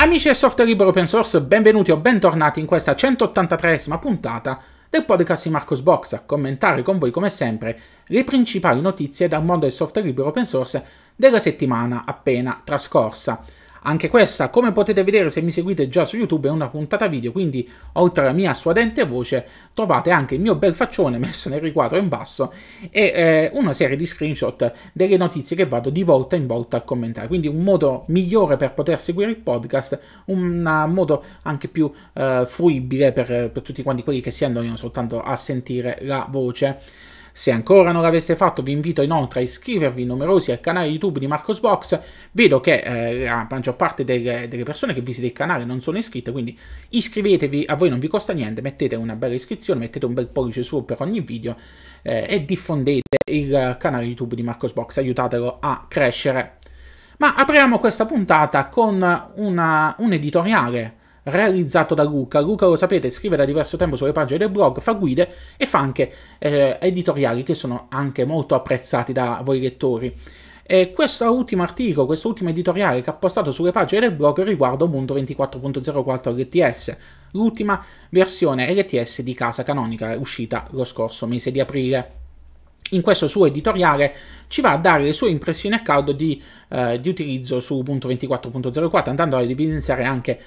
Amici del software libero open source, benvenuti o bentornati in questa 183esima puntata del podcast di Marcos Box a commentare con voi come sempre le principali notizie dal mondo del software libero open source della settimana appena trascorsa. Anche questa, come potete vedere se mi seguite già su YouTube, è una puntata video, quindi oltre alla mia suadente voce trovate anche il mio bel faccione messo nel riquadro in basso e eh, una serie di screenshot delle notizie che vado di volta in volta a commentare. Quindi un modo migliore per poter seguire il podcast, un modo anche più eh, fruibile per, per tutti quanti quelli che si annoiano soltanto a sentire la voce. Se ancora non l'aveste fatto vi invito inoltre a iscrivervi numerosi al canale YouTube di Marcosbox, vedo che eh, la maggior parte delle, delle persone che visita il canale non sono iscritte, quindi iscrivetevi, a voi non vi costa niente, mettete una bella iscrizione, mettete un bel pollice su per ogni video eh, e diffondete il canale YouTube di Marcosbox, aiutatelo a crescere. Ma apriamo questa puntata con una, un editoriale realizzato da Luca. Luca, lo sapete, scrive da diverso tempo sulle pagine del blog, fa guide e fa anche eh, editoriali che sono anche molto apprezzati da voi lettori. E questo ultimo articolo, questo ultimo editoriale che ha postato sulle pagine del blog riguarda Ubuntu 24.04 LTS, l'ultima versione LTS di casa canonica uscita lo scorso mese di aprile. In questo suo editoriale ci va a dare le sue impressioni a caldo di, eh, di utilizzo su Ubuntu 24.04, andando ad evidenziare anche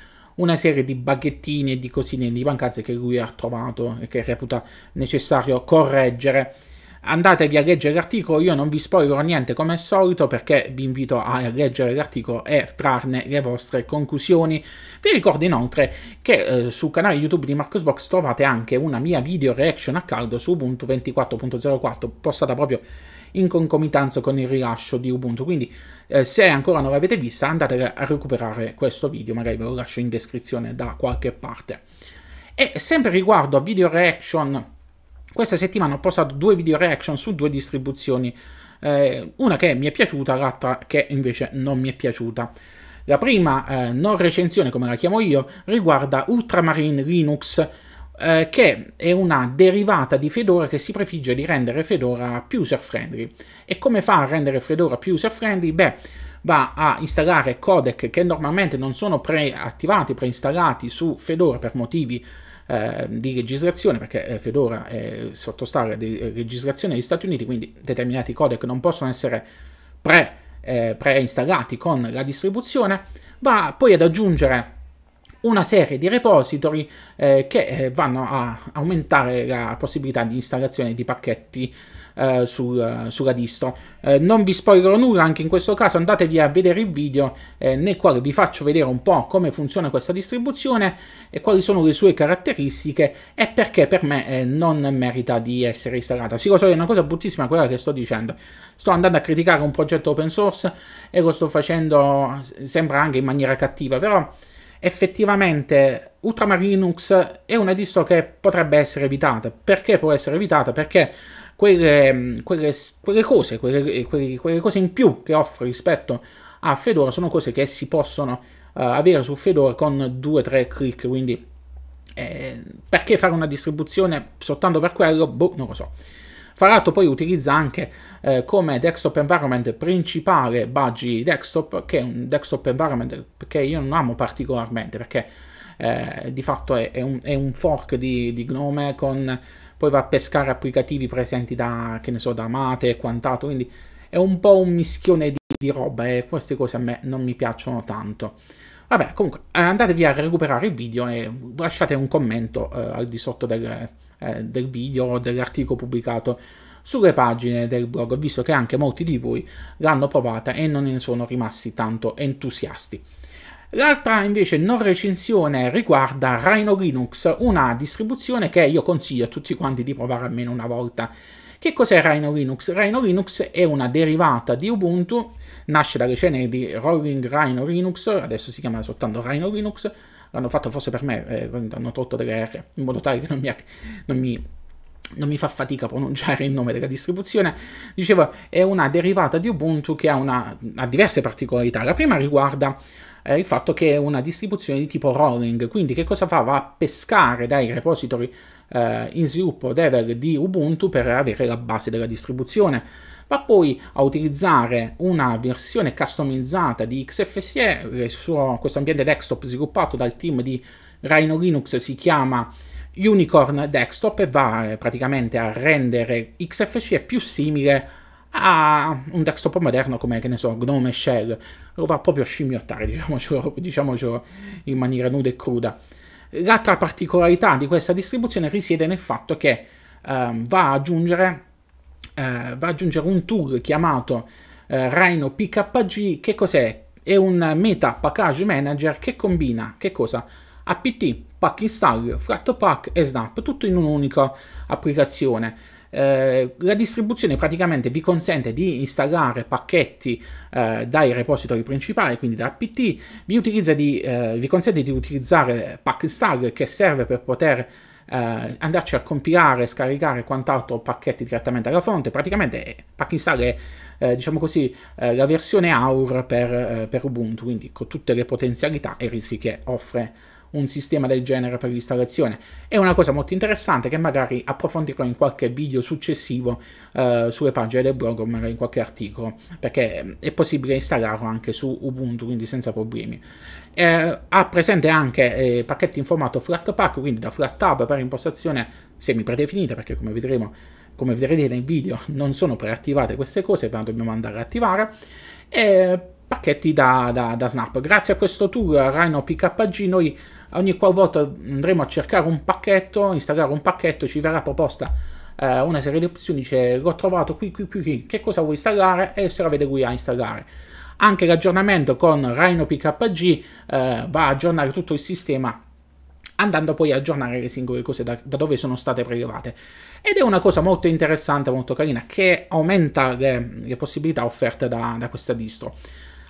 una serie di baghettini e di cosine, di mancanze che lui ha trovato e che reputa necessario correggere. Andatevi a leggere l'articolo, io non vi spoilerò niente come al solito perché vi invito a leggere l'articolo e trarne le vostre conclusioni. Vi ricordo inoltre che eh, sul canale YouTube di Marcosbox trovate anche una mia video reaction a caldo su Ubuntu 24.04 postata proprio in concomitanza con il rilascio di Ubuntu. Quindi eh, se ancora non l'avete vista andate a recuperare questo video, magari ve lo lascio in descrizione da qualche parte. E sempre riguardo a video reaction, questa settimana ho postato due video reaction su due distribuzioni, eh, una che mi è piaciuta, l'altra che invece non mi è piaciuta. La prima eh, non recensione, come la chiamo io, riguarda Ultramarine Linux eh, che è una derivata di Fedora che si prefigge di rendere Fedora più user-friendly. E come fa a rendere Fedora più user-friendly? Beh, va a installare codec che normalmente non sono preattivati, preinstallati su Fedora per motivi eh, di legislazione, perché eh, Fedora è sottostare di legislazione degli Stati Uniti, quindi determinati codec non possono essere pre, eh, preinstallati con la distribuzione, va poi ad aggiungere una serie di repository eh, che eh, vanno a aumentare la possibilità di installazione di pacchetti eh, sul, eh, sulla distro. Eh, non vi spoilerò nulla, anche in questo caso andatevi a vedere il video eh, nel quale vi faccio vedere un po' come funziona questa distribuzione e quali sono le sue caratteristiche e perché per me non merita di essere installata. Sì, lo so, è una cosa bruttissima quella che sto dicendo. Sto andando a criticare un progetto open source e lo sto facendo, sembra anche in maniera cattiva, però effettivamente Ultramarine Linux è una distro che potrebbe essere evitata. Perché può essere evitata? Perché quelle, ehm, quelle, quelle cose, eh, quelle, quelle, cose in più che offre rispetto a Fedora sono cose che si possono uh, avere su Fedora con 2-3 click, quindi eh, perché fare una distribuzione soltanto per quello? Boh, non lo so l'altro poi utilizza anche eh, come desktop environment principale Budgie Desktop, che è un desktop environment che io non amo particolarmente perché eh, di fatto è, è, un, è un, fork di, di, Gnome con poi va a pescare applicativi presenti da, che ne so, da Mate e quant'altro, quindi è un po' un mischione di, di roba e queste cose a me non mi piacciono tanto. Vabbè, comunque eh, andatevi a recuperare il video e lasciate un commento eh, al di sotto del, eh, del video o dell'articolo pubblicato sulle pagine del blog, visto che anche molti di voi l'hanno provata e non ne sono rimasti tanto entusiasti. L'altra invece non recensione riguarda Rhino Linux, una distribuzione che io consiglio a tutti quanti di provare almeno una volta. Che cos'è Rhino Linux? Rhino Linux è una derivata di Ubuntu, nasce dalle ceneri di Rolling Rhino Linux, adesso si chiama soltanto Rhino Linux, l'hanno fatto forse per me, eh, hanno tolto delle R in modo tale che non mi, non mi non mi fa fatica a pronunciare il nome della distribuzione, dicevo è una derivata di Ubuntu che ha, una, ha diverse particolarità. La prima riguarda eh, il fatto che è una distribuzione di tipo rolling, quindi che cosa fa? Va a pescare dai repository eh, in sviluppo Devel di Ubuntu per avere la base della distribuzione va poi a utilizzare una versione customizzata di XFCE, il eh, suo, questo ambiente desktop sviluppato dal team di Rhino Linux si chiama Unicorn Desktop e va eh, praticamente a rendere XFCE più simile a un desktop moderno come, che ne so, Gnome Shell. Lo va proprio a scimmiottare, diciamocelo, diciamocelo in maniera nuda e cruda. L'altra particolarità di questa distribuzione risiede nel fatto che eh, va a aggiungere eh, va ad aggiungere un tool chiamato eh, Rhino PKG, che cos'è? È un meta package manager che combina, che cosa? apt, pack install, flatpak e snap, tutto in un'unica applicazione. Eh, la distribuzione praticamente vi consente di installare pacchetti eh, dai repository principali, quindi da apt, vi, di, eh, vi consente di utilizzare pack install che serve per poter eh, andarci a compilare, scaricare quant'altro pacchetti direttamente alla fonte. Praticamente eh, PackinStall è, eh, diciamo così, eh, la versione AUR per, eh, per, Ubuntu, quindi con tutte le potenzialità e risi che offre un sistema del genere per l'installazione. È una cosa molto interessante che magari approfondirò in qualche video successivo eh, sulle pagine del blog o magari in qualche articolo, perché mm, è possibile installarlo anche su Ubuntu, quindi senza problemi. Eh, ha presente anche eh, pacchetti in formato Flatpak, quindi da FlatTab per impostazione semi predefinita, perché come vedremo come vedrete nel video non sono preattivate queste cose, ma dobbiamo andare a attivare. E eh, pacchetti da, da, da Snap. Grazie a questo tool Rhino PKG noi ogni qualvolta andremo a cercare un pacchetto, installare un pacchetto, ci verrà proposta eh, una serie di opzioni, dice l'ho trovato qui, qui, qui, qui, che cosa vuoi installare e se la vede qui a installare. Anche l'aggiornamento con Rhino PKG eh, va a aggiornare tutto il sistema andando poi a aggiornare le singole cose da, da, dove sono state prelevate. Ed è una cosa molto interessante, molto carina, che aumenta le, le possibilità offerte da, da questa distro.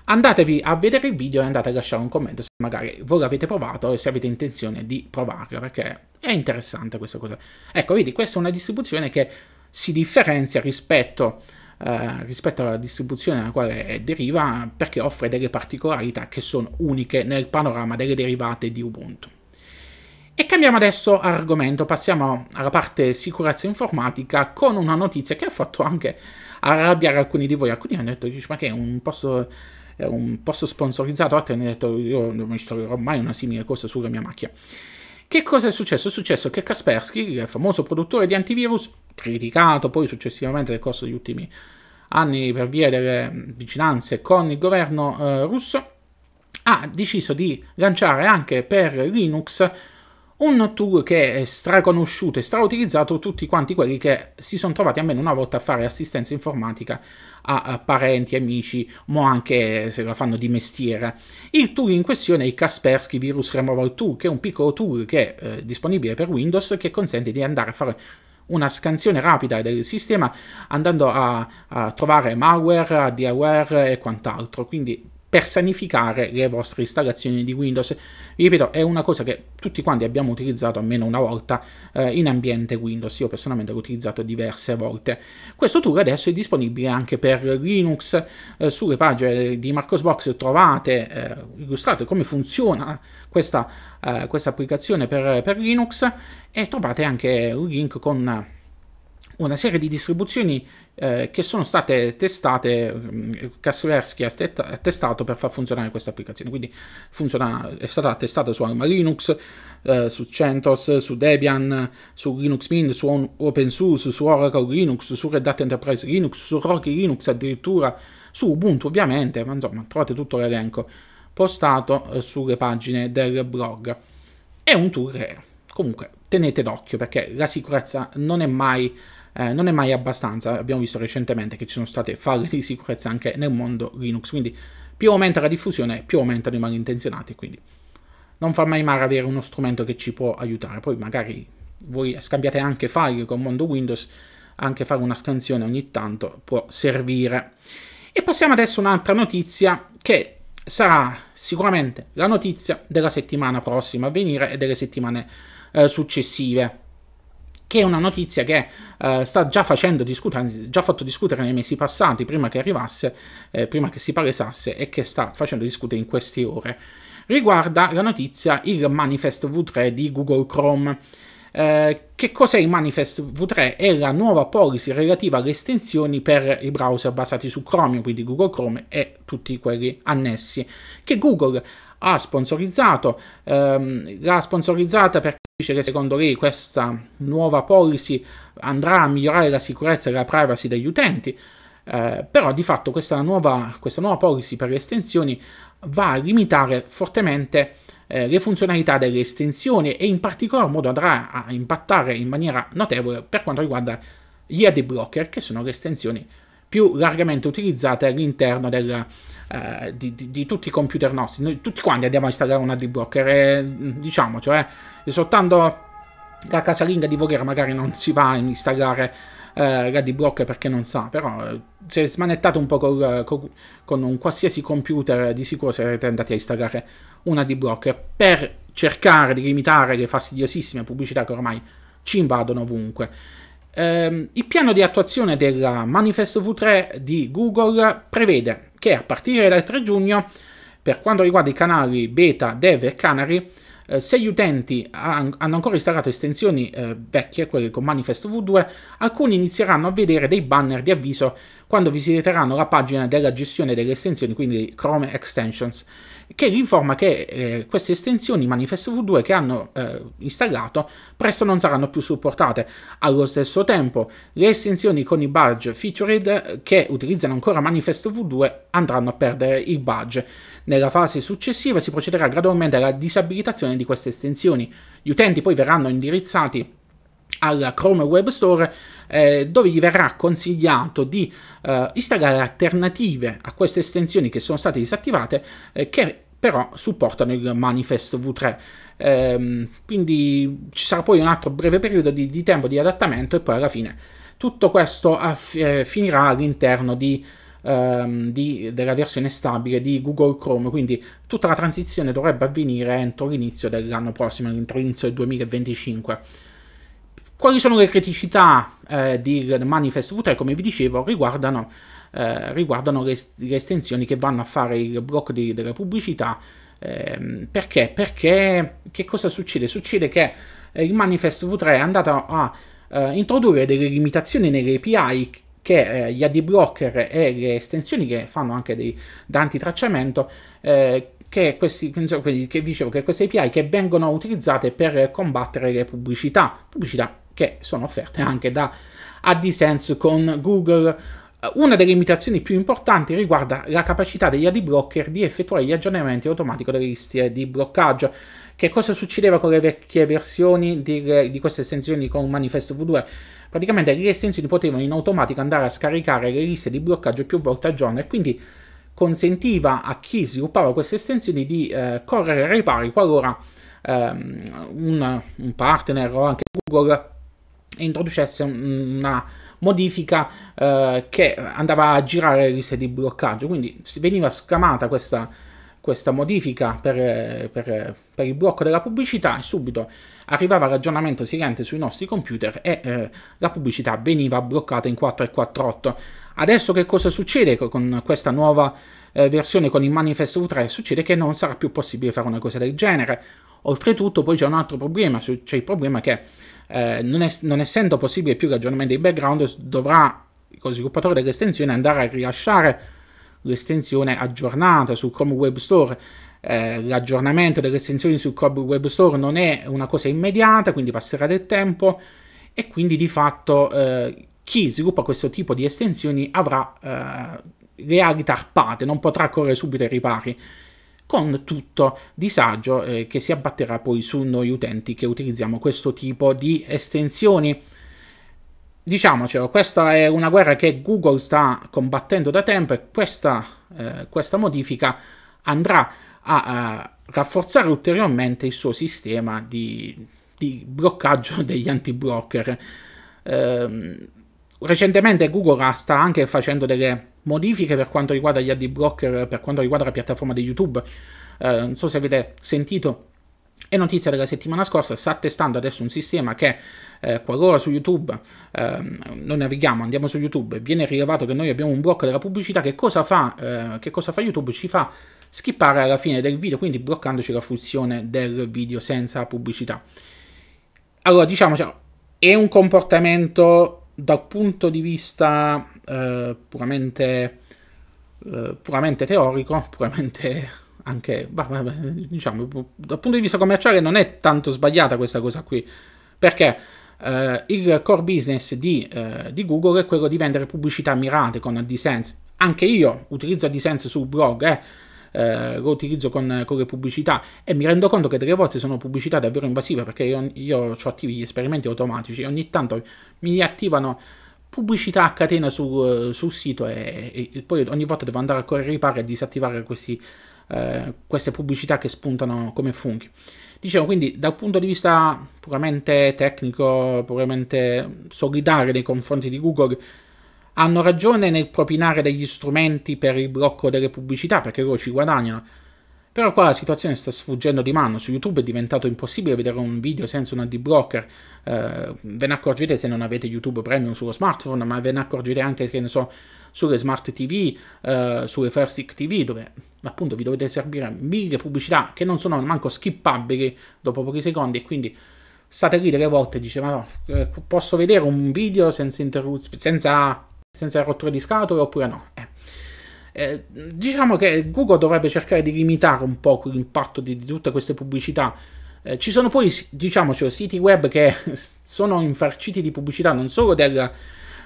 Andatevi a vedere il video e andate a lasciare un commento se magari voi l'avete provato e se avete intenzione di provarlo, perché è interessante questa cosa. Ecco, vedi, questa è una distribuzione che si differenzia rispetto, eh, rispetto alla distribuzione dalla quale deriva perché offre delle particolarità che sono uniche nel panorama delle derivate di Ubuntu. E cambiamo adesso argomento, passiamo alla parte sicurezza informatica con una notizia che ha fatto anche arrabbiare alcuni di voi. Alcuni hanno detto, ma che è un posto un posto sponsorizzato, altri hanno detto io non mi troverò mai una simile cosa sulla mia macchina. Che cosa è successo? È successo che Kaspersky, il famoso produttore di antivirus, criticato poi successivamente nel corso degli ultimi anni per via delle vicinanze con il governo eh, russo, ha deciso di lanciare anche per Linux un Notturne che è straconosciuto e strautilizzato tutti quanti quelli che si sono trovati almeno una volta a fare assistenza informatica a, a parenti, amici, ma anche se la fanno di mestiere. Il tool in questione è il Kaspersky Virus Removal Tool, che è un piccolo tool che è eh, disponibile per Windows che consente di andare a fare una scansione rapida del sistema andando a, a trovare malware, DLR e quant'altro. Quindi per sanificare le vostre installazioni di Windows. Ripeto, è una cosa che tutti quanti abbiamo utilizzato almeno una volta eh, in ambiente Windows, io personalmente l'ho utilizzato diverse volte. Questo tool adesso è disponibile anche per Linux, eh, sulle pagine di Marcosbox trovate eh, illustrate come funziona questa, eh, questa applicazione per, per, Linux e trovate anche un link con una serie di distribuzioni eh, che sono state testate, mm, Kaspersky ha testato per far funzionare questa applicazione, quindi funziona, è stata testata su Arma Linux, eh, su CentOS, su Debian, su Linux Mint, su OpenSUSE, su Oracle Linux, su Red Hat Enterprise Linux, su Rocky Linux addirittura, su Ubuntu ovviamente, ma insomma trovate tutto l'elenco postato eh, sulle pagine del blog. È un tour comunque tenete d'occhio perché la sicurezza non è mai eh, non è mai abbastanza. Abbiamo visto recentemente che ci sono state falle di sicurezza anche nel mondo Linux, quindi più aumenta la diffusione, più aumentano i malintenzionati, quindi non fa mai male avere uno strumento che ci può aiutare. Poi magari voi scambiate anche file con mondo Windows, anche fare una scansione ogni tanto può servire. E passiamo adesso a un'altra notizia che sarà sicuramente la notizia della settimana prossima a venire e delle settimane eh, successive che è una notizia che eh, sta già facendo discutere, già fatto discutere nei mesi passati, prima che arrivasse, eh, prima che si palesasse e che sta facendo discutere in queste ore. Riguarda la notizia il manifest V3 di Google Chrome. Eh, che cos'è il manifest V3? È la nuova policy relativa alle estensioni per i browser basati su Chromium, quindi Google Chrome e tutti quelli annessi, che Google ha sponsorizzato, ehm, l'ha sponsorizzata per dice che secondo lei questa nuova policy andrà a migliorare la sicurezza e la privacy degli utenti, eh, però di fatto questa nuova, questa nuova, policy per le estensioni va a limitare fortemente eh, le funzionalità delle estensioni e in particolar modo andrà a impattare in maniera notevole per quanto riguarda gli ad blocker, che sono le estensioni più largamente utilizzate all'interno della, eh, di, di, di, tutti i computer nostri. Noi tutti quanti andiamo a installare una D-Blocker e eh, diciamo, cioè, eh, soltanto la casalinga di Voghera magari non si va a installare eh, la D-Block perché non sa, però eh, se smanettate un po' col, col, con un qualsiasi computer di sicuro sarete andati a installare una D-Block per cercare di limitare le fastidiosissime pubblicità che ormai ci invadono ovunque. Um, il piano di attuazione del Manifesto V3 di Google prevede che a partire dal 3 giugno, per quanto riguarda i canali Beta, Dev e Canary, eh, se gli utenti han hanno ancora installato estensioni eh, vecchie, quelle con Manifesto V2, alcuni inizieranno a vedere dei banner di avviso quando visiteranno la pagina della gestione delle estensioni, quindi Chrome Extensions che vi informa che eh, queste estensioni Manifesto V2 che hanno eh, installato presto non saranno più supportate. Allo stesso tempo, le estensioni con i badge featured eh, che utilizzano ancora Manifesto V2 andranno a perdere il badge. Nella fase successiva si procederà gradualmente alla disabilitazione di queste estensioni. Gli utenti poi verranno indirizzati alla Chrome Web Store eh, dove gli verrà consigliato di eh, installare alternative a queste estensioni che sono state disattivate eh, che però supportano il manifest V3 ehm, quindi ci sarà poi un altro breve periodo di, di, tempo di adattamento e poi alla fine tutto questo eh, finirà all'interno di ehm, di, della versione stabile di Google Chrome, quindi tutta la transizione dovrebbe avvenire entro l'inizio dell'anno prossimo, entro l'inizio del 2025. Quali sono le criticità eh, del manifest V3? Come vi dicevo, riguardano, eh, riguardano le, le, estensioni che vanno a fare il blocco di, della pubblicità. Eh, perché? Perché che cosa succede? Succede che eh, il manifest V3 è andato a eh, introdurre delle limitazioni nelle API che eh, gli AD blocker e le estensioni che fanno anche dei, da antitracciamento eh, che, questi, che dicevo che queste API che vengono utilizzate per combattere le pubblicità, pubblicità che sono offerte anche da AdSense con Google. Una delle limitazioni più importanti riguarda la capacità degli ad blocker di effettuare gli aggiornamenti automatici delle liste di bloccaggio. Che cosa succedeva con le vecchie versioni di, di queste estensioni con Manifesto V2? Praticamente le estensioni potevano in automatico andare a scaricare le liste di bloccaggio più volte al giorno e quindi consentiva a chi sviluppava queste estensioni di eh, correre ai pari qualora ehm, un, un partner o anche Google introducesse una modifica eh, che andava a girare le liste di bloccaggio, quindi veniva scamata questa, questa modifica per, per, per, il blocco della pubblicità e subito arrivava il ragionamento silente sui nostri computer e eh, la pubblicità veniva bloccata in 448. Adesso che cosa succede con questa nuova eh, versione con il manifesto V3? Succede che non sarà più possibile fare una cosa del genere. Oltretutto poi c'è un altro problema, c'è il problema che eh, non, es non, essendo possibile più l'aggiornamento dei background, dovrà lo sviluppatore dell'estensione andare a rilasciare l'estensione aggiornata sul Chrome Web Store. Eh, l'aggiornamento delle estensioni sul Chrome Web Store non è una cosa immediata, quindi passerà del tempo e quindi di fatto eh, chi sviluppa questo tipo di estensioni avrà eh, le ali tarpate, non potrà correre subito ai ripari con tutto disagio eh, che si abbatterà poi su noi utenti che utilizziamo questo tipo di estensioni. Diciamocelo, questa è una guerra che Google sta combattendo da tempo e questa, eh, questa modifica andrà a, a, rafforzare ulteriormente il suo sistema di, di bloccaggio degli antiblocker. Eh, recentemente Google sta anche facendo delle modifiche per quanto riguarda gli ad blocker, per quanto riguarda la piattaforma di YouTube. Eh, non so se avete sentito. È notizia della settimana scorsa, sta testando adesso un sistema che eh, qualora su YouTube ehm, noi navighiamo, andiamo su YouTube e viene rilevato che noi abbiamo un blocco della pubblicità, che cosa fa, eh, che cosa fa YouTube? Ci fa skippare alla fine del video, quindi bloccandoci la funzione del video senza pubblicità. Allora, diciamo, cioè, è un comportamento dal punto di vista eh, puramente, eh, puramente, teorico, puramente anche, diciamo, dal punto di vista commerciale non è tanto sbagliata questa cosa qui, perché eh, il core business di, eh, di, Google è quello di vendere pubblicità mirate con AdSense. Anche io utilizzo AdSense sul blog, eh, eh, lo utilizzo con, con, le pubblicità e mi rendo conto che delle volte sono pubblicità davvero invasive perché io, io ho attivi gli esperimenti automatici e ogni tanto mi attivano pubblicità a catena sul, sul sito e, e, poi ogni volta devo andare a correre i ripari e disattivare questi, eh, queste pubblicità che spuntano come funghi. Dicevo quindi dal punto di vista puramente tecnico, puramente solidale nei confronti di Google, hanno ragione nel propinare degli strumenti per il blocco delle pubblicità perché loro ci guadagnano. Però qua la situazione sta sfuggendo di mano, su YouTube è diventato impossibile vedere un video senza un ad blocker. Eh, ve ne accorgete se non avete YouTube Premium sullo smartphone, ma ve ne accorgete anche, che ne so, sulle smart TV, eh, sulle First Stick TV, dove appunto vi dovete servire mille pubblicità che non sono manco skippabili dopo pochi secondi e quindi state lì delle volte e dice ma no, eh, posso vedere un video senza, senza senza rotture di scatole oppure no. Eh. Eh, diciamo che Google dovrebbe cercare di limitare un po' l'impatto di, di tutte queste pubblicità. Eh, ci sono poi, diciamocelo, cioè, siti web che sono infarciti di pubblicità non solo del,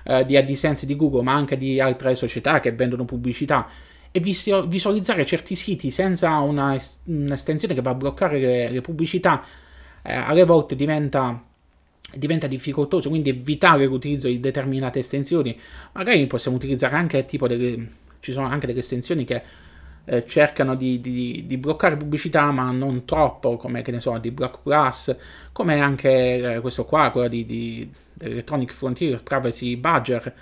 eh, di AdSense di Google, ma anche di altre società che vendono pubblicità. E visualizzare certi siti senza un'estensione che va a bloccare le, le pubblicità eh, alle volte diventa diventa difficoltoso, quindi è vitale l'utilizzo di determinate estensioni. Magari possiamo utilizzare anche tipo delle... ci sono anche delle estensioni che eh, cercano di, di, di, bloccare pubblicità ma non troppo, come che ne so, di Block Plus, come anche eh, questo qua, quello di, di Electronic Frontier, Privacy Badger.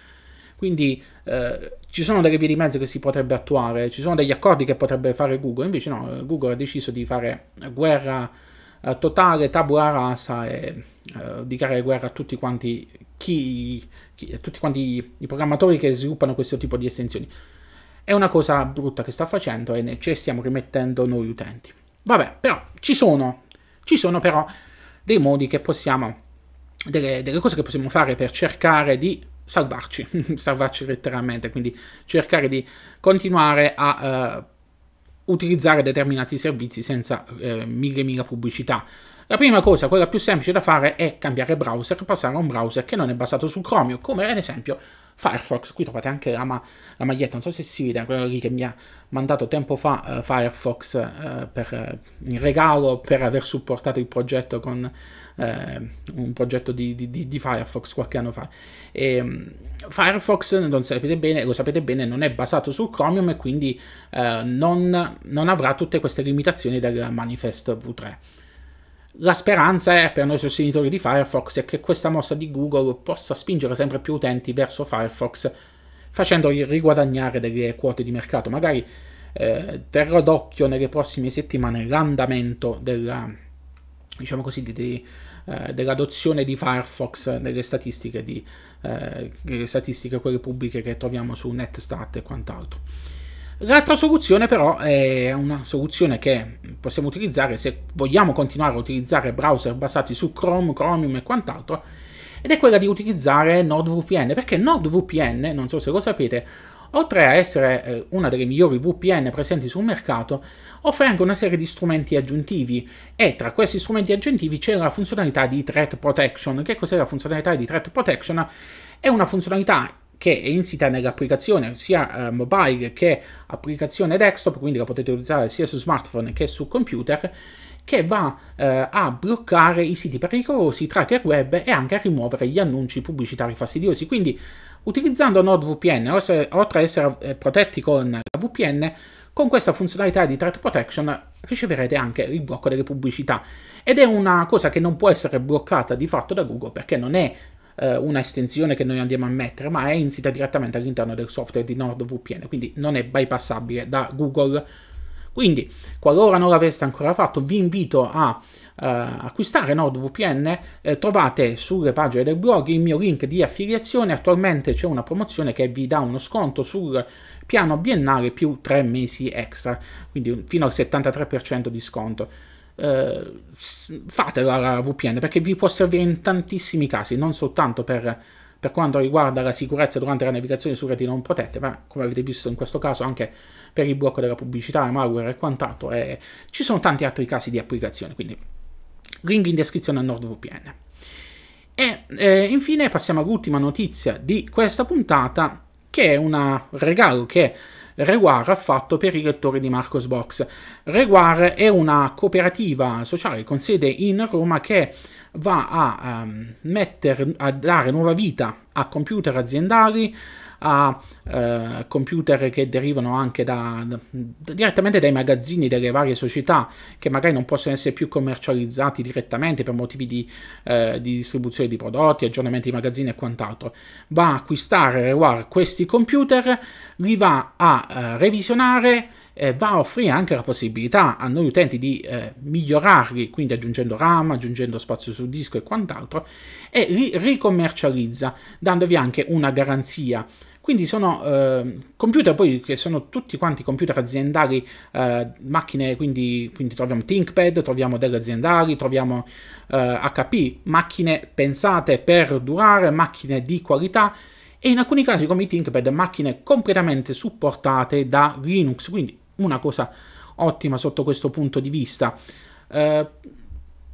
Quindi eh, ci sono delle vie di mezzo che si potrebbe attuare, ci sono degli accordi che potrebbe fare Google, invece no, Google ha deciso di fare guerra eh, totale, tabula rasa e eh, dichiarare guerra a tutti quanti, chi, chi, a tutti quanti i programmatori che sviluppano questo tipo di estensioni. È una cosa brutta che sta facendo e ne ci stiamo rimettendo noi utenti. Vabbè, però ci sono, ci sono però dei modi che possiamo, delle, delle cose che possiamo fare per cercare di salvarci, salvarci letteralmente, quindi cercare di continuare a eh, utilizzare determinati servizi senza eh, mille mila pubblicità. La prima cosa, quella più semplice da fare, è cambiare browser e passare a un browser che non è basato su Chromium, come ad esempio Firefox. Qui trovate anche la, ma la maglietta, non so se si vede, quella lì che mi ha mandato tempo fa uh, Firefox uh, per, uh, in regalo per aver supportato il progetto con un progetto di, di, di, Firefox qualche anno fa. E, um, Firefox, non sapete bene, lo sapete bene, non è basato su Chromium e quindi non, non avrà tutte queste limitazioni del manifest V3. La speranza è per noi sostenitori di Firefox è che questa mossa di Google possa spingere sempre più utenti verso Firefox facendogli riguadagnare delle quote di mercato. Magari eh, terrò d'occhio nelle prossime settimane l'andamento della, diciamo così, di, di, eh, dell'adozione di Firefox nelle statistiche, di, eh, nelle statistiche, quelle pubbliche che troviamo su NetStat e quant'altro. L'altra soluzione però è una soluzione che possiamo utilizzare se vogliamo continuare a utilizzare browser basati su Chrome, Chromium e quant'altro, ed è quella di utilizzare NordVPN, perché NordVPN, non so se lo sapete, oltre a essere eh, una delle migliori VPN presenti sul mercato, offre anche una serie di strumenti aggiuntivi e tra questi strumenti aggiuntivi c'è la funzionalità di Threat Protection. Che cos'è la funzionalità di Threat Protection? È una funzionalità che è insita nell'applicazione sia eh, mobile che applicazione desktop, quindi la potete utilizzare sia su smartphone che su computer, che va eh, a bloccare i siti pericolosi, i tracker web e anche a rimuovere gli annunci pubblicitari fastidiosi. Quindi utilizzando NordVPN, oltre ad essere eh, protetti con la VPN, con questa funzionalità di threat protection riceverete anche il blocco delle pubblicità ed è una cosa che non può essere bloccata di fatto da Google perché non è eh, una estensione che noi andiamo a mettere, ma è insita direttamente all'interno del software di NordVPN, quindi non è bypassabile da Google. Quindi, qualora non l'aveste ancora fatto, vi invito a eh, acquistare NordVPN. Eh, trovate sulle pagine del blog il mio link di affiliazione. Attualmente c'è una promozione che vi dà uno sconto sul piano biennale più 3 mesi extra, quindi fino al 73% di sconto eh, fatelo alla VPN perché vi può servire in tantissimi casi, non soltanto per, per quanto riguarda la sicurezza durante la navigazione su reti non protette, ma come avete visto in questo caso anche per il blocco della pubblicità, malware e quant'altro. E ci sono tanti altri casi di applicazione, quindi link in descrizione a NordVPN. E eh, infine passiamo all'ultima notizia di questa puntata, che è un regalo che Reguar ha fatto per i lettori di Marcos Box. Rewar è una cooperativa sociale con sede in Roma che va a, um, ehm, metter, a dare nuova vita a computer aziendali, a eh, computer che derivano anche da, da, direttamente dai magazzini delle varie società che magari non possono essere più commercializzati direttamente per motivi di, eh, di distribuzione di prodotti, aggiornamenti di magazzini e quant'altro. Va a acquistare Rewar questi computer, li va a eh, revisionare. E va a offrire anche la possibilità a noi utenti di eh, migliorarli, quindi aggiungendo RAM, aggiungendo spazio su disco e quant'altro, e li ricommercializza, dandovi anche una garanzia quindi sono eh, computer poi che sono tutti quanti computer aziendali, eh, macchine, quindi, quindi, troviamo ThinkPad, troviamo delle aziendali, troviamo eh, HP, macchine pensate per durare, macchine di qualità e in alcuni casi come i ThinkPad macchine completamente supportate da Linux, quindi una cosa ottima sotto questo punto di vista. Eh,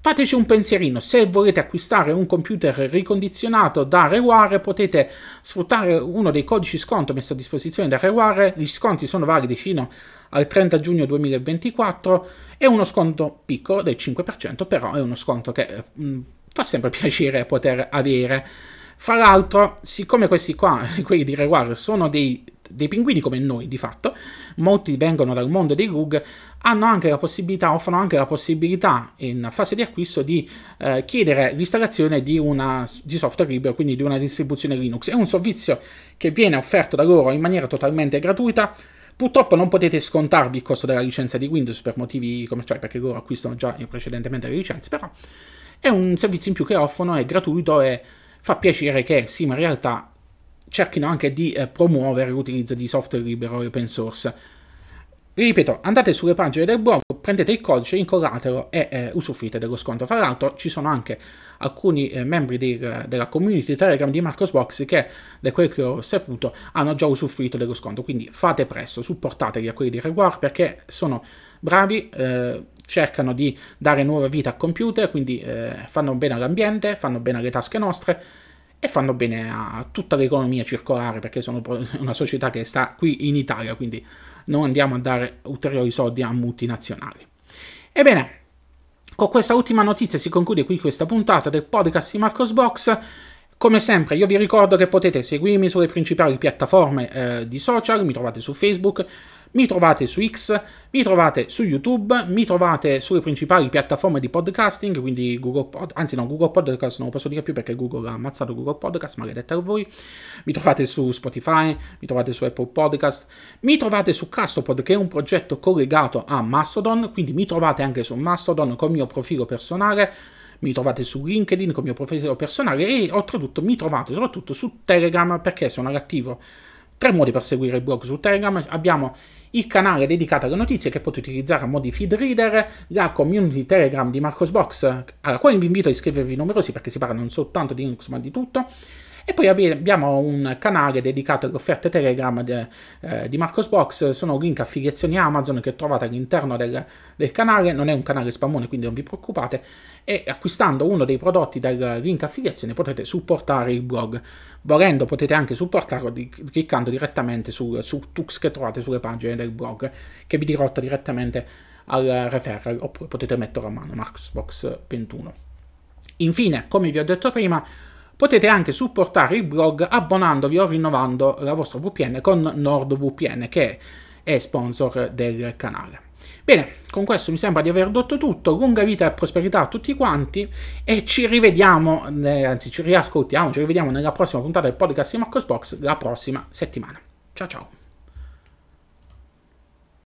Fateci un pensierino, se volete acquistare un computer ricondizionato da Reware potete sfruttare uno dei codici sconto messo a disposizione da Reware, gli sconti sono validi fino al 30 giugno 2024 è uno sconto piccolo del 5% però è uno sconto che mh, mm, fa sempre piacere poter avere. Fra l'altro, siccome questi qua, quelli di Rewire, sono dei dei pinguini come noi di fatto, molti vengono dal mondo dei Rug, hanno anche la possibilità, offrono anche la possibilità in fase di acquisto di eh, chiedere l'installazione di, una, di software libero, quindi di una distribuzione Linux. È un servizio che viene offerto da loro in maniera totalmente gratuita. Purtroppo non potete scontarvi il costo della licenza di Windows per motivi commerciali, cioè, perché loro acquistano già precedentemente le licenze, però è un servizio in più che offrono, è gratuito e fa piacere che Sima in realtà cerchino anche di eh, promuovere l'utilizzo di software libero e open source. Ripeto, andate sulle pagine del blog, prendete il codice, incollatelo e eh, usufruite dello sconto. Fra l'altro ci sono anche alcuni eh, membri del, della community Telegram di Marcosbox che, da quel che ho saputo, hanno già usufruito dello sconto. Quindi fate presto, supportateli a quelli di Reward perché sono bravi, eh, cercano di dare nuova vita al computer, quindi eh, fanno bene all'ambiente, fanno bene alle tasche nostre e fanno bene a tutta l'economia circolare perché sono una società che sta qui in Italia, quindi non andiamo a dare ulteriori soldi a multinazionali. Ebbene, con questa ultima notizia si conclude qui questa puntata del podcast di Marcos Box. Come sempre, io vi ricordo che potete seguirmi sulle principali piattaforme eh, di social, mi trovate su Facebook, mi trovate su X, mi trovate su YouTube, mi trovate sulle principali piattaforme di podcasting, quindi Google Podcast, anzi no, Google Podcast non lo posso dire più perché Google ha ammazzato Google Podcast, maledetta voi. Mi trovate su Spotify, mi trovate su Apple Podcast, mi trovate su Castopod che è un progetto collegato a Mastodon, quindi mi trovate anche su Mastodon con il mio profilo personale mi trovate su LinkedIn con il mio profilo personale e oltretutto mi trovate soprattutto su Telegram perché sono all'attivo. Tre modi per seguire il blog su Telegram. Abbiamo il canale dedicato alle notizie che potete utilizzare a mo' di feed reader, la community Telegram di Marcosbox, alla quale vi invito a iscrivervi numerosi perché si parla non soltanto di Linux ma di tutto, e poi abbiamo un canale dedicato alle offerte Telegram de, eh, di Marcosbox, sono link affiliazioni Amazon che trovate all'interno del, del, canale, non è un canale spammone quindi non vi preoccupate, e acquistando uno dei prodotti dal link affiliazione potete supportare il blog. Volendo potete anche supportarlo di, cliccando direttamente sul, su Tux che trovate sulle pagine del blog, che vi dirotta direttamente al referral, oppure potete metterlo a mano Marcosbox 21. Infine, come vi ho detto prima, Potete anche supportare il blog abbonandovi o rinnovando la vostra VPN con NordVPN che è sponsor del canale. Bene, con questo mi sembra di aver detto tutto, lunga vita e prosperità a tutti quanti e ci rivediamo, eh, anzi ci riascoltiamo, ci rivediamo nella prossima puntata del podcast di Marcosbox la prossima settimana. Ciao ciao!